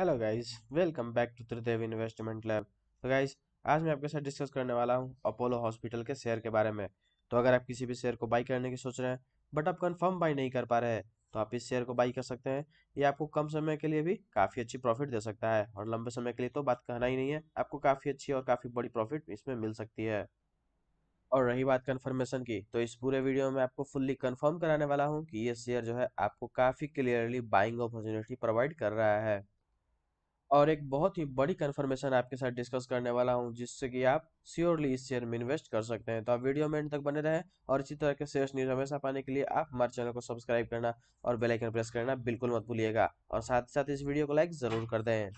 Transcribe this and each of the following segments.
hello guys welcome back to Tridev investment lab तो guys आज मैं आपके साथ डिस्कस करने वाला हूं अपोलो हॉस्पिटल के शेयर के बारे में तो अगर आप किसी भी शेयर को बाई करने की सोच रहे हैं बट आप कन्फर्म बाई नहीं कर पा रहे हैं तो आप इस शेयर को बाई कर सकते हैं ये आपको कम समय के लिए भी काफ़ी अच्छी प्रॉफिट दे सकता है और लंबे समय के लिए तो बात कहना ही नहीं है आपको काफ़ी अच्छी और काफ़ी बड़ी प्रॉफिट इसमें मिल सकती है और रही बात कन्फर्मेशन की तो इस पूरे वीडियो में आपको फुल्ली कन्फर्म कराने वाला हूँ कि ये शेयर जो है आपको काफ़ी क्लियरली बाइंग अपॉर्चुनिटी प्रोवाइड कर रहा है और एक बहुत ही बड़ी कन्फर्मेशन आपके साथ डिस्कस करने वाला हूं जिससे कि आप श्योरली इस शेयर में इन्वेस्ट कर सकते हैं तो आप वीडियो में एंड तक बने रहें और इसी तरह के शेयर न्यूज हमेशा पाने के लिए आप हमारे चैनल को सब्सक्राइब करना और बेलाइकन प्रेस करना बिल्कुल मत भूलिएगा और साथ ही साथ इस वीडियो को लाइक जरूर कर दें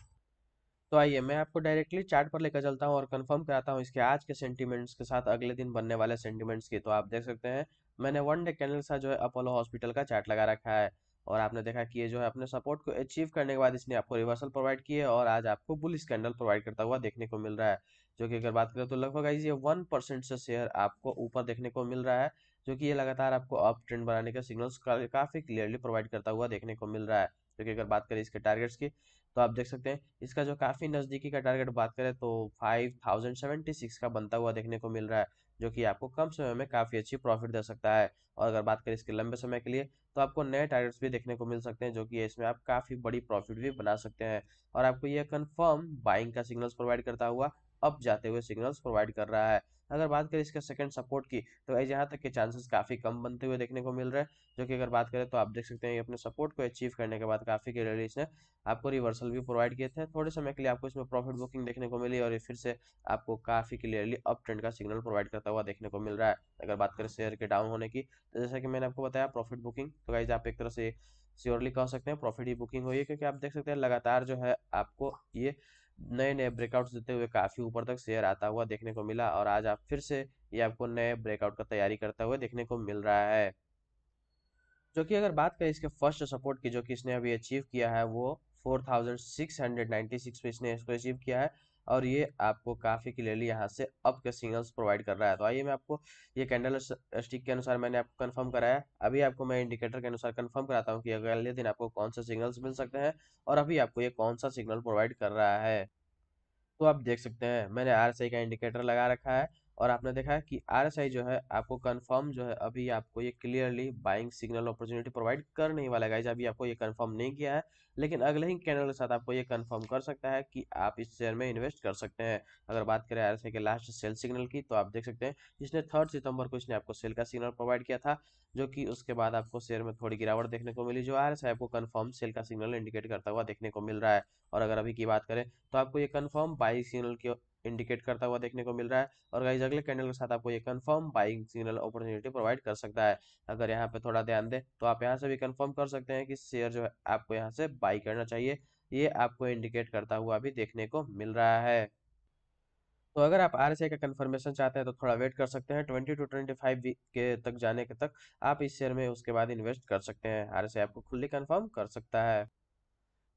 तो आइए मैं आपको डायरेक्टली चार्ट पर लेकर चलता हूँ और कन्फर्म कराता हूँ इसके आज के सेंटीमेंट्स के साथ अगले दिन बनने वाले सेंटीमेंट्स की तो आप देख सकते हैं मैंने वन डे कैनल सा जो है अपोलो हॉस्पिटल का चार्ट लगा रखा है और आपने देखा कि ये जो है अपने सपोर्ट को अचीव करने के बाद इसने आपको रिवर्सल प्रोवाइड किए और आज आपको बुलिस कैंडल प्रोवाइड करता हुआ देखने को मिल रहा है जो कि अगर बात करें तो लगभग ये वन परसेंट से शेयर आपको ऊपर देखने को मिल रहा है जो कि ये लगातार आपको अप ट्रेंड बनाने का सिग्नल्स काफ़ी क्लियरली प्रोवाइड करता हुआ देखने को मिल रहा है जो कि अगर बात करें इसके टारगेट्स की तो आप देख सकते हैं इसका जो काफ़ी नज़दीकी का टारगेट बात करें तो 5076 का बनता हुआ देखने को मिल रहा है जो कि आपको कम समय में काफ़ी अच्छी प्रॉफिट दे सकता है और अगर बात करें इसके लंबे समय के लिए तो आपको नए टारगेट्स भी देखने को मिल सकते हैं जो कि इसमें आप काफ़ी बड़ी प्रॉफिट भी बना सकते हैं और आपको यह कन्फर्म बाइंग का सिग्नल्स प्रोवाइड करता हुआ अप जाते हुए सिग्नल्स प्रोवाइड कर रहा है अगर बात करें इसके सेकंड सपोर्ट की तो यहाँ तक के चांसेस काफ़ी कम बनते हुए देखने को मिल रहे हैं जो कि अगर बात करें तो आप देख सकते हैं अपने सपोर्ट को अचीव करने के बाद काफ़ी के रेडीज ने आपको रिवर्सल भी प्रोवाइड किए थे थोड़े समय के लिए आपको इसमें प्रॉफिट बुकिंग देखने को मिली और ये फिर से आपको काफ़ी क्लियरली अप ट्रेंड का सिग्नल प्रोवाइड करता हुआ देखने को मिल रहा है अगर बात करें शेयर के डाउन होने की तो जैसा कि मैंने आपको बताया प्रॉफिट बुकिंग तो गाइज आप एक तरह से श्योरली कह सकते हैं प्रॉफिट ही बुकिंग हुई है क्योंकि आप देख सकते हैं लगातार जो है आपको ये नए नए ब्रेकआउट्स देते हुए काफ़ी ऊपर तक शेयर आता हुआ देखने को मिला और आज आप फिर से ये आपको नए ब्रेकआउट का तैयारी करता हुआ देखने को मिल रहा है जो कि अगर बात करें इसके फर्स्ट सपोर्ट की जो कि इसने अभी अचीव किया है वो 4696 पे इसने इसको अचीव किया है और ये आपको काफ़ी क्लियरली यहाँ से अप के सिग्नल्स प्रोवाइड कर रहा है तो आइए मैं आपको ये कैंडल स्टिक के अनुसार मैंने आपको कंफर्म कराया अभी आपको मैं इंडिकेटर के अनुसार कंफर्म कराता हूँ कि अगले दिन आपको कौन सा सिग्नल्स मिल सकते हैं और अभी आपको ये कौन सा सिग्नल प्रोवाइड कर रहा है तो आप देख सकते हैं मैंने आर का इंडिकेटर लगा रखा है और आपने देखा कि आर जो है आपको कंफर्म जो है अभी आपको ये clearly buying signal opportunity provide कर नहीं वाला गाइज अभी आपको ये कंफर्म नहीं किया है लेकिन अगले ही कैंडल के साथ आपको ये कंफर्म कर सकता है कि आप इस शेयर में इन्वेस्ट कर सकते हैं अगर बात करें आर के लास्ट सेल सिग्नल की तो आप देख सकते हैं इसने थर्ड सितंबर को इसने आपको सेल का सिग्नल प्रोवाइड किया था जो कि उसके बाद आपको शेयर में थोड़ी गिरावट देखने को मिली जो आर आपको कन्फर्म सेल का सिग्नल इंडिकेट करता हुआ देखने को मिल रहा है और अगर अभी की बात करें तो आपको ये कन्फर्म बाई सिग्नल की इंडिकेट करता हुआ देखने को मिल रहा है और गाइज अगले कैंडल के साथ आपको ये confirm buying signal opportunity provide कर सकता है अगर यहाँ पे थोड़ा ध्यान दे तो आप यहाँ से भी कंफर्म कर सकते हैं कि शेयर जो है आपको यहाँ से बाई करना चाहिए ये आपको इंडिकेट करता हुआ भी देखने को मिल रहा है तो अगर आप आर का कंफर्मेशन चाहते हैं तो थोड़ा वेट कर सकते हैं ट्वेंटी टू ट्वेंटी फाइव के तक जाने के तक आप इस शेयर में उसके बाद इन्वेस्ट कर सकते हैं आर आपको खुली कन्फर्म कर सकता है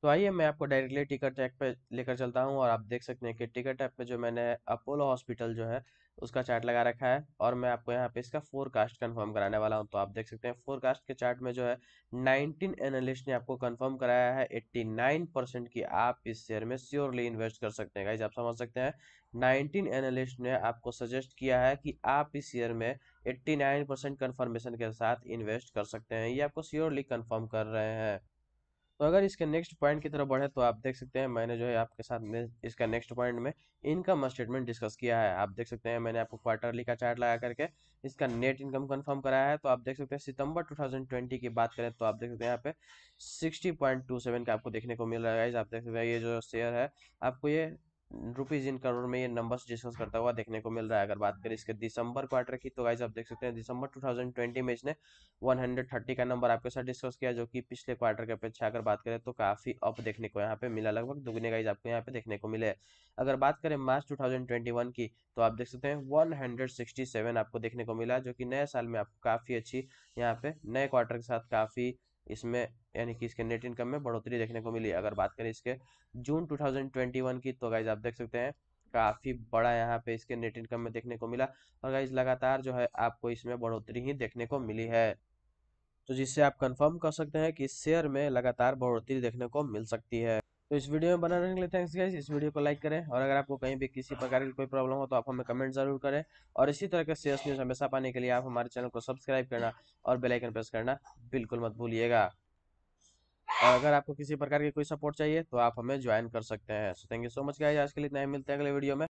तो आइए मैं आपको डायरेक्टली टिकट ऐप पे लेकर चलता हूँ और आप देख सकते हैं कि टिकट ऐप पे जो मैंने अपोलो हॉस्पिटल जो है उसका चार्ट लगा रखा है और मैं आपको यहाँ पे इसका फोरकास्ट कंफर्म कराने वाला हूँ तो आप देख सकते हैं फोरकास्ट के चार्ट में जो है 19 एनालिस्ट ने आपको कंफर्म कराया है 89 परसेंट की आप इस शेयर में श्योरली इन्वेस्ट कर सकते हैं आप समझ सकते हैं 19 एनालिस्ट ने आपको सजेस्ट किया है कि आप इस शेयर में नाइन परसेंट कन्फर्मेशन के साथ इन्वेस्ट कर सकते हैं ये आपको श्योरली कन्फर्म कर रहे हैं तो अगर इसके नेक्स्ट पॉइंट की तरफ बढ़े तो आप देख सकते हैं मैंने जो है आपके साथ ने, इसका नेक्स्ट पॉइंट में इनकम स्टेटमेंट डिस्कस किया है आप देख सकते हैं मैंने आपको क्वार्टरली का चार्ट लगा करके इसका नेट इनकम कंफर्म कराया है तो आप देख सकते हैं सितंबर 2020 की बात करें तो आप देख सकते हैं यहाँ पे सिक्सटी का आपको देखने को मिल रहा है आप देख सकते हैं ये जो शेयर है आपको ये रुपीज इन करोड़ में ये नंबर्स डिस्कस करता हुआ देखने को मिल रहा है अगर बात करें इसके दिसंबर क्वार्टर की तो गाइज आप देख सकते हैं दिसंबर 2020 में इसने 130 का नंबर आपके साथ डिस्कस किया जो कि पिछले क्वार्टर के अपेक्षा अगर बात करें तो काफी अप देखने को यहाँ पे मिला लगभग दुगने गाइज आपको यहाँ पे देखने को मिले अगर बात करें मार्च टू की तो आप देख सकते हैं वन आपको देखने को मिला जो की नए साल में आपको काफी अच्छी यहाँ पे नए क्वार्टर के साथ काफी इसमें यानी कि इसके नेट इनकम में बढ़ोतरी देखने को मिली अगर बात करें इसके जून 2021 की तो गाइज आप देख सकते हैं काफ़ी बड़ा यहाँ पे इसके नेट इनकम में देखने को मिला और गाइज लगातार जो है आपको इसमें बढ़ोतरी ही देखने को मिली है तो जिससे आप कंफर्म कर सकते हैं कि शेयर में लगातार बढ़ोतरी देखने को मिल सकती है तो इस वीडियो में बना रहने के लिए थैंक्स गाइस इस वीडियो को लाइक करें और अगर आपको कहीं भी किसी प्रकार की कोई प्रॉब्लम हो तो आप हमें कमेंट जरूर करें और इसी तरह के सीरियस न्यूज़ हमेशा पाने के लिए आप हमारे चैनल को सब्सक्राइब करना और बेलाइकन प्रेस करना बिल्कुल मत भूलिएगा और अगर आपको किसी प्रकार की कोई सपोर्ट चाहिए तो आप हमें ज्वाइन कर सकते हैं thank you so much guys आज के लिए इतना ही मिलते हैं अगले वीडियो में